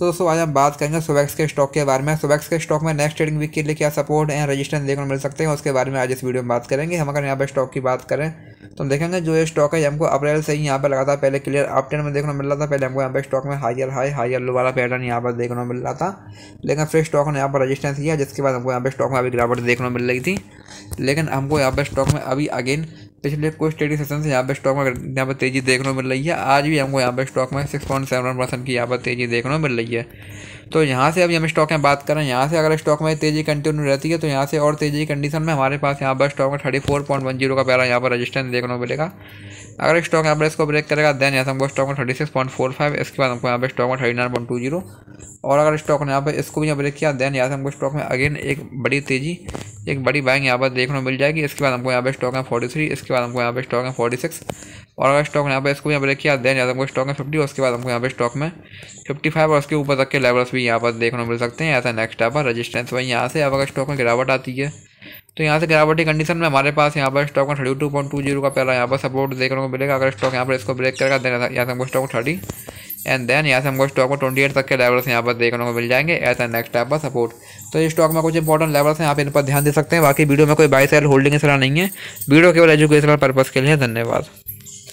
तो दोस्तों आज हम बात करेंगे सोवैक्स के स्टॉक के बारे में सुबैक्स के स्टॉक में नेक्स्ट ट्रेडिंग वीक के लिए क्या सपोर्ट एंड रजिस्टेंस देखने को मिल सकते हैं उसके बारे में आज इस वीडियो में बात करेंगे हम अगर यहाँ पर स्टॉक की बात करें तो हम देखेंगे जो ये स्टॉक है हमको अप्रैल से ही यहाँ पर लगातार पहले क्लियर अपटेन में देखने को मिल रहा था पहले हमको यहाँ पर स्टॉक में हायर हाई हाईर लो वाला पैटर्न यहाँ पर देखने को मिल रहा था लेकिन फिर स्टॉक ने यहाँ पर रजिस्टेंस किया जिसके बाद हमको यहाँ पर स्टॉक में अभी गिरावट देखने को मिल रही थी लेकिन हमको यहाँ पर स्टॉक में अभी अगेन पिछले कुछ ट्रेडिंग सेशन से यहाँ पे स्टॉक में यहाँ पर तेज़ी देखने को मिल रही है आज भी हमको यहाँ पर स्टॉक में सिक्स पॉइंट सेवन परसेंट की यहाँ पर तेज़ी देखने को मिल रही है तो यहाँ से अभी हम स्टॉक में बात करें यहाँ से अगर स्टॉक में तेज़ी कंटिन्यू रहती है तो यहाँ से और तेज़ी की कंडीशन में हमारे पास यहाँ पर स्टॉक में thirty four point one zero का पहला यहाँ पर रजिस्टेंस देखने को मिलेगा अगर स्टॉक यहाँ पर इसको ब्रेक करेगा देन यहाँ से हमको स्टॉक में thirty six point four five इसके बाद हमको यहाँ पर स्टॉक में thirty nine point two zero और अगर स्टॉक ने यहाँ पर इसको भी यहाँ ब्रेक किया देन यहाँ से हमको स्टॉक में अगेन एक बड़ी तेज़ी एक बड़ी बाइंग यहाँ पर देखने को मिल जाएगी इसके बाद हमको यहाँ पे स्टॉक है फोर्टी थ्री इसके बाद हमको यहाँ पे स्टॉक है फोर्टी सिक्स और अगर स्टॉक यहाँ पे इसको यहाँ पर देखिए देन यहाँ हमको स्टॉक है फिफ्टी उसके बाद हमको यहाँ पे स्टॉक में फिफ्टी फाइव और उसके ऊपर तक के लेवल्स भी यहाँ पर देखने को मिल सकते हैं ऐसा नेक्स्ट यहाँ पर रजिस्टेंस वही यहाँ से अब अगर स्टॉक में गिरावट आती है तो यहाँ से गिरावटी कंडीशन में हमारे पास यहाँ पर स्टॉक में thirty two point two zero का पहला यहाँ पर सपोर्ट देखने को मिलेगा अगर स्टॉक यहाँ पर इसको ब्रेक करेगा देन यहाँ से हमको स्टॉक थर्टी एंड देन यहाँ से हमको स्टॉक में ट्वेंटी एट तक के लेवल्स यहाँ पर देखने को मिल जाएंगे एज ए नेक्स्ट टाइप का सपोर्ट तो इस स्टॉक में कुछ इंपॉर्टेंट लेवल्स हैं आप इन पर ध्यान दे सकते हैं बाकी वीडियो में कोई बाई सेल होल्डिंग इस तरह नहीं है वीडियो केवल एजुकेशनल पर्पज़ के लिए धन्यवाद